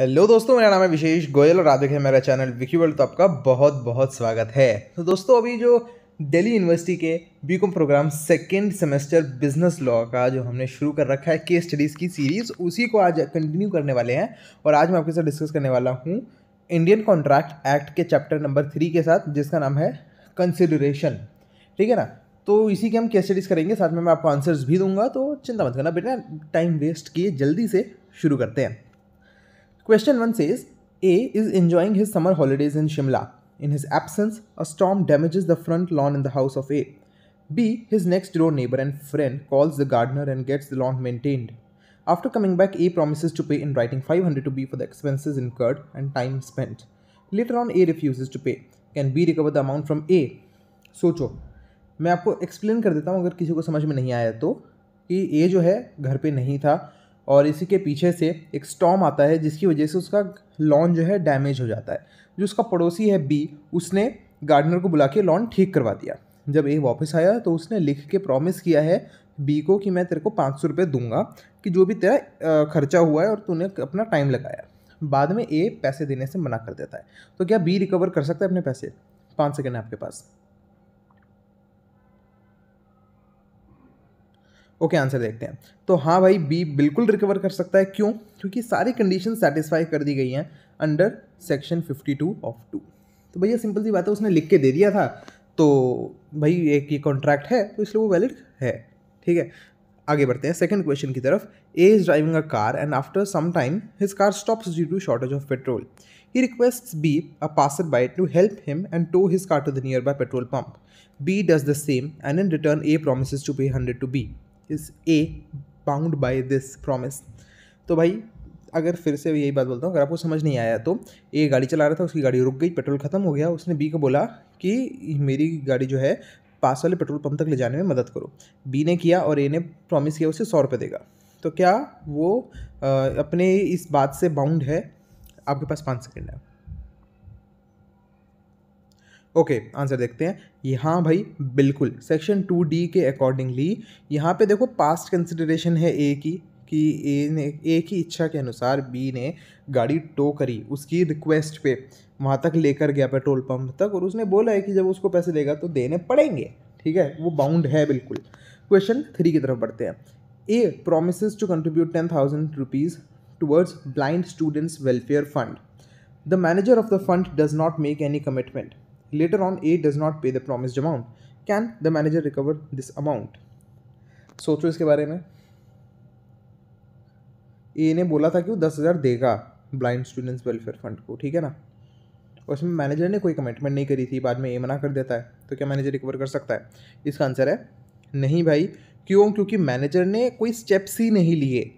Hello दोस्तों मेरा नाम है विशेष गोयल और आप देखें मेरा चैनल विकी वर्ल्ड तो आपका बहुत बहुत स्वागत है तो दोस्तों अभी जो दिल्ली यूनिवर्सिटी के BCom programme second semester business law का जो हमने शुरू कर रखा है केस स्टडीज़ की सीरीज़ उसी को आज कंटिन्यू करने वाले हैं और आज मैं आपके साथ डिस्कस करने वाला हूँ इंडियन कॉन्ट्रैक्ट एक्ट के चैप्टर नंबर थ्री के साथ जिसका नाम है कंसिडरेशन ठीक है ना तो इसी के हम केस स्टडीज़ करेंगे साथ में मैं आपको आंसर्स भी दूंगा तो चिंता मत करना बेटा टाइम वेस्ट किए जल्दी से शुरू करते हैं Question 1 says A is enjoying his summer holidays in Shimla. In his absence, a storm damages the front lawn in the house of A. B, his next door neighbor and friend, calls the gardener and gets the lawn maintained. After coming back, A promises to pay in writing 500 to B for the expenses incurred and time spent. Later on, A refuses to pay. Can B recover the amount from A? सोचो मैं आपको explain कर देता हूँ अगर किसी को समझ में नहीं आया तो कि ए जो है घर पे नहीं था और इसी के पीछे से एक स्टॉम आता है जिसकी वजह से उसका लॉन जो है डैमेज हो जाता है जो उसका पड़ोसी है बी उसने गार्डनर को बुला के लॉन ठीक करवा दिया जब ए वापस आया तो उसने लिख के प्रॉमिस किया है बी को कि मैं तेरे को पाँच सौ रुपये दूंगा कि जो भी तेरा खर्चा हुआ है और तूने अपना टाइम लगाया बाद में ए पैसे देने से मना कर देता है तो क्या बी रिकवर कर सकता है अपने पैसे पाँच सेकेंड है आपके पास ओके आंसर देखते हैं तो हाँ भाई बी बिल्कुल रिकवर कर सकता है क्यों क्योंकि सारी कंडीशन सेटिस्फाई कर दी गई हैं अंडर सेक्शन 52 ऑफ टू तो भैया सिंपल सी बात है उसने लिख के दे दिया था तो भाई एक ये कॉन्ट्रैक्ट है तो इसलिए वो वैलिड है ठीक है आगे बढ़ते हैं सेकंड क्वेश्चन की तरफ A is driving a car and after some time his car stops due to shortage of petrol he request B a passer by to help him and tow his car to the nearby petrol pump B does the same and in return A promise to pay hundred to B is A bound by this promise तो भाई अगर फिर से यही बात बोलता हूँ अगर आपको समझ नहीं आया तो ए गाड़ी चला रहा था उसकी गाड़ी रुक गई पेट्रोल ख़त्म हो गया उसने बी को बोला कि मेरी गाड़ी जो है पास वाले पेट्रोल पंप तक ले जाने में मदद करो बी ने किया और ए ने प्रॉमिस किया उसे सौ रुपये देगा तो क्या वो आ, अपने इस बात से बाउंड है आपके पास पाँच सेकेंड है ओके आंसर देखते हैं यहाँ भाई बिल्कुल सेक्शन टू डी के अकॉर्डिंगली यहाँ पे देखो पास्ट कंसिडरेशन है ए की कि ए ने ए की इच्छा के अनुसार बी ने गाड़ी टो करी उसकी रिक्वेस्ट पे वहाँ तक लेकर गया पेट्रोल पंप तक और उसने बोला है कि जब उसको पैसे देगा तो देने पड़ेंगे ठीक है वो बाउंड है बिल्कुल क्वेश्चन थ्री की तरफ बढ़ते हैं A promise to contribute ten thousand rupees towards blind students welfare fund the manager of the fund does not make any commitment Later on, A does not pay the promised amount. Can the manager recover this amount? सोचो इसके बारे में ए ने बोला था कि वो दस हज़ार देगा ब्लाइंड स्टूडेंट्स वेलफेयर फंड को ठीक है ना और इसमें मैनेजर ने कोई कमिटमेंट नहीं करी थी बाद में ए मना कर देता है तो क्या मैनेजर रिकवर कर सकता है इसका आंसर है नहीं भाई क्यों क्योंकि मैनेजर ने कोई स्टेप्स ही नहीं लिए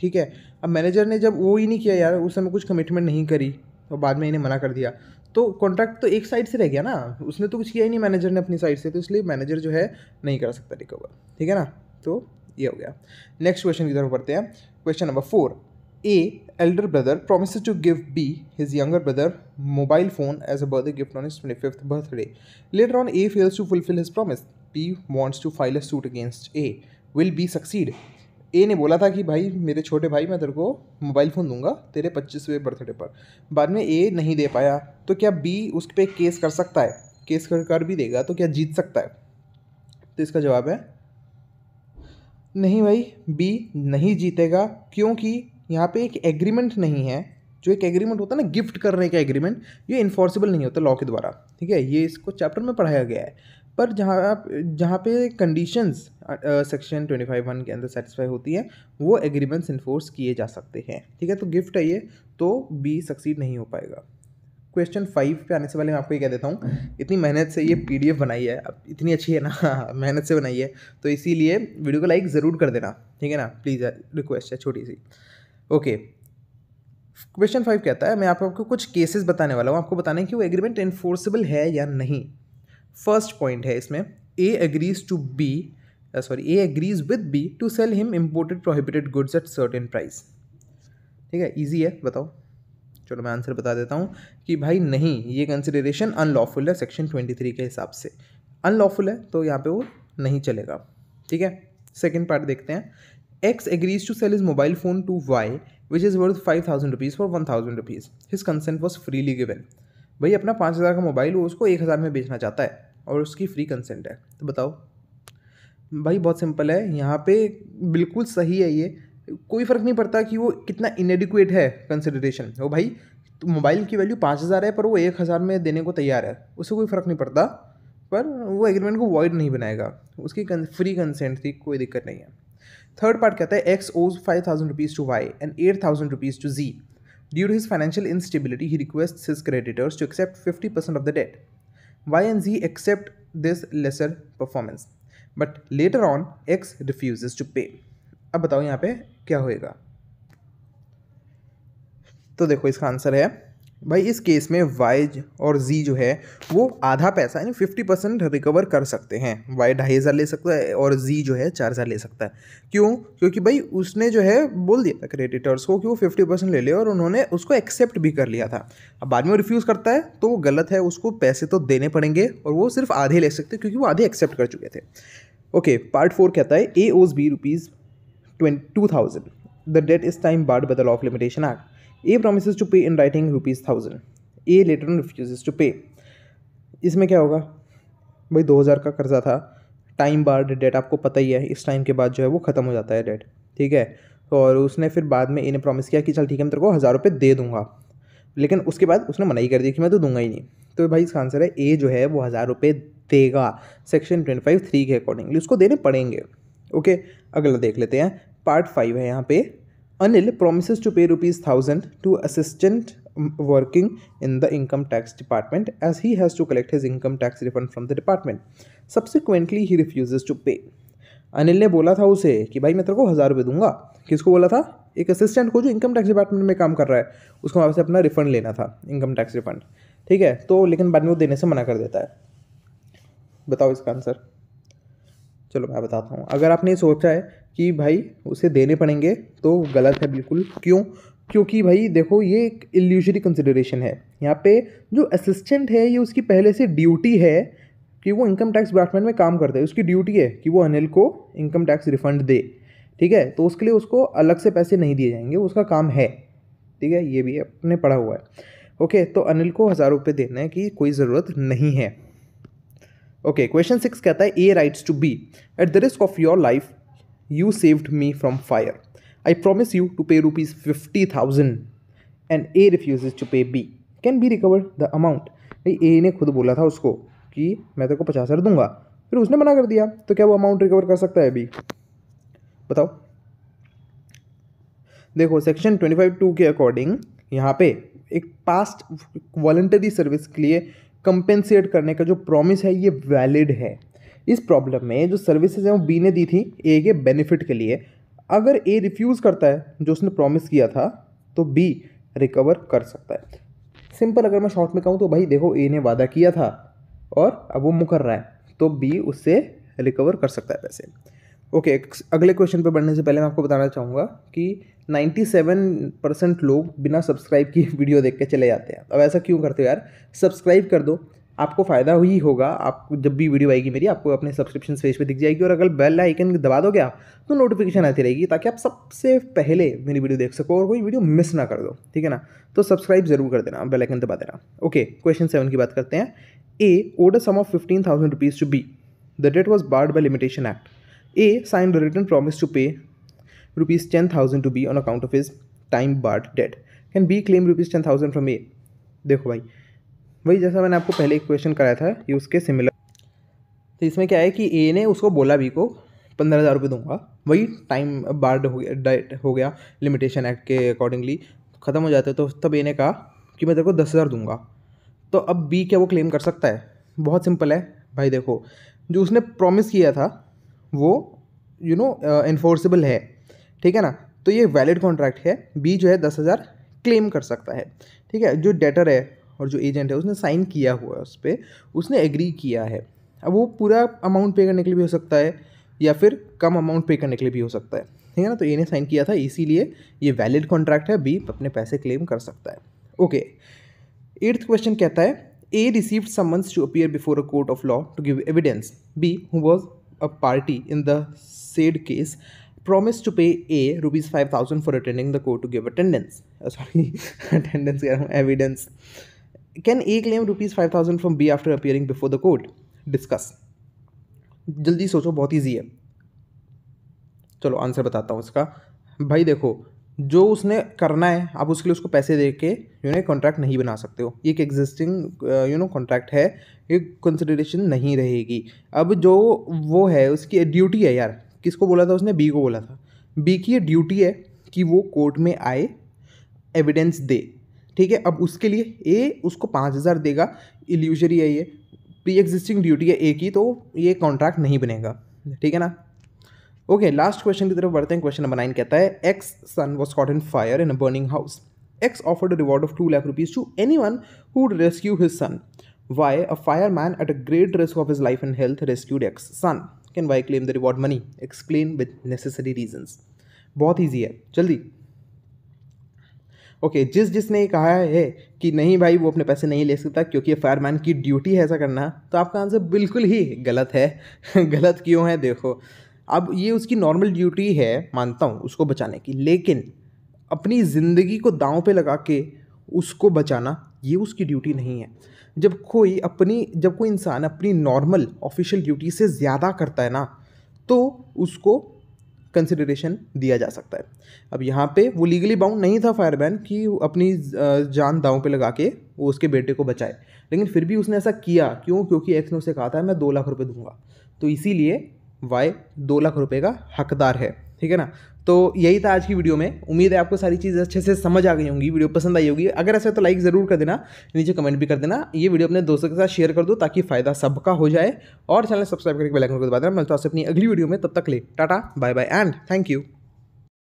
ठीक है अब मैनेजर ने जब वो ही नहीं किया यार उस समय कुछ कमिटमेंट नहीं करी और बाद में इन्हें मना कर दिया तो कॉन्ट्रैक्ट तो एक साइड से रह गया ना उसने तो कुछ किया ही नहीं मैनेजर ने अपनी साइड से तो इसलिए मैनेजर जो है नहीं करा सकता रिकवर ठीक है ना तो ये हो गया नेक्स्ट क्वेश्चन की तरफ पढ़ते हैं question number four A elder brother promise to give B his younger brother mobile phone as a birthday gift on twenty fifth birthday later on A fails to fulfil his promise B wants to file a suit against A will B succeed A ने बोला था कि भाई मेरे छोटे भाई मैं तेरे को मोबाइल फ़ोन दूंगा तेरे पच्चीसवें बर्थडे पर बाद में ए नहीं दे पाया तो क्या बी उस पर केस कर सकता है केस कर कर भी देगा तो क्या जीत सकता है तो इसका जवाब है नहीं भाई बी नहीं जीतेगा क्योंकि यहाँ पे एक एग्रीमेंट नहीं है जो एक एग्रीमेंट होता है ना गिफ्ट करने का एग्रीमेंट ये इन्फोर्सिबल नहीं होता लॉ के द्वारा ठीक है ये इसको चैप्टर में पढ़ाया गया है पर जहाँ आप जहाँ पे conditions section twenty five one के अंदर सेटिस्फाई होती है वो एग्रीमेंट्स इन्फोर्स किए जा सकते हैं ठीक है तो गिफ्ट है ये तो बी सक्सीड नहीं हो पाएगा क्वेश्चन फाइव पे आने से पहले मैं आपको ये कह देता हूँ इतनी मेहनत से ये पीडीएफ बनाई है अब इतनी अच्छी है ना हाँ, मेहनत से बनाई है तो इसीलिए वीडियो को लाइक ज़रूर कर देना ठीक है ना प्लीज़ रिक्वेस्ट है छोटी सी ओके क्वेश्चन फाइव कहता है मैं आपको कुछ केसेस बताने वाला हूँ आपको बताने कि वो एग्रीमेंट इन्फोर्सेबल है या नहीं फर्स्ट पॉइंट है इसमें A agrees to B sorry A agrees with B to sell him imported prohibited goods at certain price ठीक है ईजी है बताओ चलो मैं आंसर बता देता हूँ कि भाई नहीं ये कंसिडरेशन अनलॉफुल है सेक्शन ट्वेंटी थ्री के हिसाब से अनलॉफुल है तो यहाँ पे वो नहीं चलेगा ठीक है सेकेंड पार्ट देखते हैं X agrees to sell is mobile phone to Y which is worth five thousand rupees for one thousand rupees his consent was freely given भाई अपना पाँच हज़ार का मोबाइल वो उसको एक हज़ार में बेचना चाहता है और उसकी फ्री कंसेंट है तो बताओ भाई बहुत सिंपल है यहाँ पे बिल्कुल सही है ये कोई फ़र्क नहीं पड़ता कि वो कितना इनएडिकुएट है कंसिडरेशन वो भाई तो मोबाइल की वैल्यू पाँच हज़ार है पर वो एक हज़ार में देने को तैयार है उससे कोई फ़र्क नहीं पड़ता पर वो एग्रीमेंट को वॉइड नहीं बनाएगा उसकी कं, फ्री कंसेंट थी कोई दिक्कत नहीं है थर्ड पार्ट कहता है X owes five thousand rupees to Y and eight thousand rupees to Z due to his financial instability he request his creditors to accept fifty percent of the debt Y and Z accept this lesser performance. but later on X refuses to pay. अब बताओ यहाँ पे क्या होएगा तो देखो इसका answer है भाई इस केस में वाई और जी जो है वो आधा पैसा यानी फिफ्टी परसेंट रिकवर कर सकते हैं वाई ढाई हज़ार ले सकता है और जी जो है चार हज़ार ले सकता है क्यों क्योंकि भाई उसने जो है बोल दिया था क्रेडिटर्स को कि वो फिफ्टी परसेंट ले ले और उन्होंने उसको एक्सेप्ट भी कर लिया था अब बाद में रिफ्यूज़ करता है तो वो गलत है उसको पैसे तो देने पड़ेंगे और वो सिर्फ आधे ले सकते क्योंकि वो आधे एक्सेप्ट कर चुके थे ओके पार्ट फोर कहता है A owes B rupees twenty two thousand the debt is time barred by the law of limitation act A promise to pay in writing rupees thousand A later refuse to pay इसमें क्या होगा भाई दो हज़ार का कर्जा था टाइम बार डेट आपको पता ही है इस टाइम के बाद जो है वो ख़त्म हो जाता है डेट ठीक है और उसने फिर बाद में इन्हें प्रॉमिस किया कि चल ठीक है मैं तेरे को हज़ार रुपये दे दूंगा लेकिन उसके बाद उसने ही कर दी कि मैं तो दूंगा ही नहीं तो भाई इसका आंसर है ए जो है वो हज़ार रुपये देगा सेक्शन ट्वेंटी फाइव थ्री के अकॉर्डिंगली उसको देने पड़ेंगे ओके अगला देख लेते हैं पार्ट फाइव है यहाँ पे Anil promises to pay rupees thousand to assistant working in the income tax department as he has to collect his income tax refund from the department subsequently he refuses to pay Anil ने बोला था उसे कि भाई मैं तेरे को हज़ार रुपये दूंगा किसको बोला था एक असिस्टेंट को जो इनकम टैक्स डिपार्टमेंट में काम कर रहा है उसको वहाँ से अपना रिफंड लेना था इनकम टैक्स रिफंड ठीक है तो लेकिन बाद में वो देने से मना कर देता है बताओ इसका आंसर चलो मैं बताता हूँ अगर आपने ये सोचा है कि भाई उसे देने पड़ेंगे तो गलत है बिल्कुल क्यों क्योंकि भाई देखो ये एक इल्यूजरी कंसिडरेशन है यहाँ पे जो असिस्टेंट है ये उसकी पहले से ड्यूटी है कि वो इनकम टैक्स डिपार्टमेंट में काम करता है उसकी ड्यूटी है कि वो अनिल को इनकम टैक्स रिफंड दे ठीक है तो उसके लिए उसको अलग से पैसे नहीं दिए जाएंगे उसका काम है ठीक है ये भी अपने पढ़ा हुआ है ओके तो अनिल को हज़ार रुपये देने की कोई ज़रूरत नहीं है ओके क्वेश्चन सिक्स कहता है A writes to B at the risk of your life you saved me from fire I promise you to pay rupees fifty thousand and A refuse to pay B can B recover the amount भाई A ने खुद बोला था उसको कि मैं तेरे को पचास हज़ार दूंगा फिर उसने मना कर दिया तो क्या वो अमाउंट रिकवर कर सकता है अभी बताओ देखो सेक्शन ट्वेंटी फाइव टू के अकॉर्डिंग यहाँ पे एक पास्ट वॉलेंटरी सर्विस के लिए कंपेंसेट करने का जो प्रॉमिस है ये वैलिड है इस प्रॉब्लम में जो सर्विसेज हैं वो बी ने दी थी ए के बेनिफिट के लिए अगर ए रिफ्यूज़ करता है जो उसने प्रॉमिस किया था तो बी रिकवर कर सकता है सिंपल अगर मैं शॉर्ट में कहूँ तो भाई देखो ए ने वादा किया था और अब वो मुकर रहा है तो बी उससे रिकवर कर सकता है पैसे ओके okay, अगले क्वेश्चन पर बढ़ने से पहले मैं आपको बताना चाहूँगा कि 97 परसेंट लोग बिना सब्सक्राइब किए वीडियो देख के चले जाते हैं अब ऐसा क्यों करते हो यार सब्सक्राइब कर दो आपको फ़ायदा ही होगा आप जब भी वीडियो आएगी मेरी आपको अपने सब्सक्रिप्शन पेज पे दिख जाएगी और अगर बेल आइकन दबा दोगे आप तो नोटिफिकेशन आती रहेगी ताकि आप सबसे पहले मेरी वीडियो देख सको और कोई वीडियो मिस ना कर दो ठीक है ना तो सब्सक्राइब जरूर कर देना बेल आइकन दबा देना ओके क्वेश्चन सेवन की बात करते हैं A owed sum of fifteen thousand rupees to B the debt was barred by limitation act A sign written promise to pay rupees ten thousand to B on account of his time barred debt can B claim rupees ten thousand from A देखो भाई वही जैसा मैंने आपको पहले एक question कराया था ये उसके सिमिलर तो इसमें क्या है कि ए ने उसको बोला बी को पंद्रह हज़ार रुपये दूंगा वही टाइम बार्ड हो गया डाइट हो गया लिमिटेशन एक्ट के अकॉर्डिंगली ख़त्म हो जाते तो तब ए ने कहा कि मैं तेरे को दस हज़ार दूंगा तो अब बी क्या वो क्लेम कर सकता है बहुत सिंपल है भाई देखो जो उसने प्रॉमिस किया था वो यू नो इन्फोर्सिबल है ठीक है ना तो ये वैलिड कॉन्ट्रैक्ट है बी जो है दस हज़ार क्लेम कर सकता है ठीक है जो डेटर है और जो एजेंट है उसने साइन किया हुआ है उस पर उसने एग्री किया है अब वो पूरा अमाउंट पे करने के लिए भी हो सकता है या फिर कम अमाउंट पे करने के लिए भी हो सकता है ठीक है ना तो ए ने साइन किया था इसीलिए ये वैलिड कॉन्ट्रैक्ट है बी अपने पैसे क्लेम कर सकता है ओके एट्थ क्वेश्चन कहता है A receive summons to appear before a court of law to give evidence B who was a party in the said case promise to pay A rupees five thousand for attending the court to give attendance sorry attendance evidence can A claim rupees five thousand from B after appearing before the court discuss जल्दी सोचो बहुत easy है चलो answer बताता हूँ इसका भाई देखो जो उसने करना है आप उसके लिए उसको पैसे दे के यू नो कॉन्ट्रैक्ट नहीं बना सकते हो ये एक एग्जिस्टिंग यू नो कॉन्ट्रैक्ट है ये कंसिडरेशन नहीं रहेगी अब जो वो है उसकी ड्यूटी है यार किसको बोला था उसने बी को बोला था बी की ये ड्यूटी है कि वो कोर्ट में आए एविडेंस दे ठीक है अब उसके लिए ए उसको पाँच हज़ार देगा इल्यूजरी है ये प्री एग्जिस्टिंग ड्यूटी है ए की तो ये कॉन्ट्रैक्ट नहीं बनेगा ठीक है ना ओके लास्ट क्वेश्चन की तरफ बढ़ते हैं क्वेश्चन नंबर नाइन कहता है X son was caught in fire in a burning house X offered reward of two lakh rupees to anyone who rescue his son Y a fireman at a great risk of his life and health rescued X son can Y claim the reward money explain with necessary reasons बहुत easy है जल्दी okay जिस जिसने ये कहा है कि नहीं भाई वो अपने पैसे नहीं ले सकता क्योंकि फायरमैन की ड्यूटी है ऐसा करना तो आपका आंसर बिल्कुल ही गलत है गलत क्यों है देखो अब ये उसकी नॉर्मल ड्यूटी है मानता हूँ उसको बचाने की लेकिन अपनी ज़िंदगी को दांव पे लगा के उसको बचाना ये उसकी ड्यूटी नहीं है जब कोई अपनी जब कोई इंसान अपनी नॉर्मल ऑफिशियल ड्यूटी से ज़्यादा करता है ना तो उसको कंसिडरेशन दिया जा सकता है अब यहाँ पे वो लीगली बाउंड नहीं था फायरमैन कि अपनी जान दाव पे लगा के वो उसके बेटे को बचाए लेकिन फिर भी उसने ऐसा किया क्यों क्योंकि एक्स ने उसे कहा था मैं दो लाख रुपये दूंगा तो इसीलिए वाई दो लाख रुपये का हकदार है ठीक है ना तो यही था आज की वीडियो में उम्मीद है आपको सारी चीज़ें अच्छे से समझ आ गई होंगी वीडियो पसंद आई होगी अगर ऐसा है तो लाइक ज़रूर कर देना नीचे कमेंट भी कर देना ये वीडियो अपने दोस्तों के साथ शेयर कर दो ताकि फ़ायदा सबका हो जाए और चैनल सब्सक्राइब करके बेल आइकन को दबा देना मिलता है अपनी अगली वीडियो में तब तक ले tata bye bye and thank you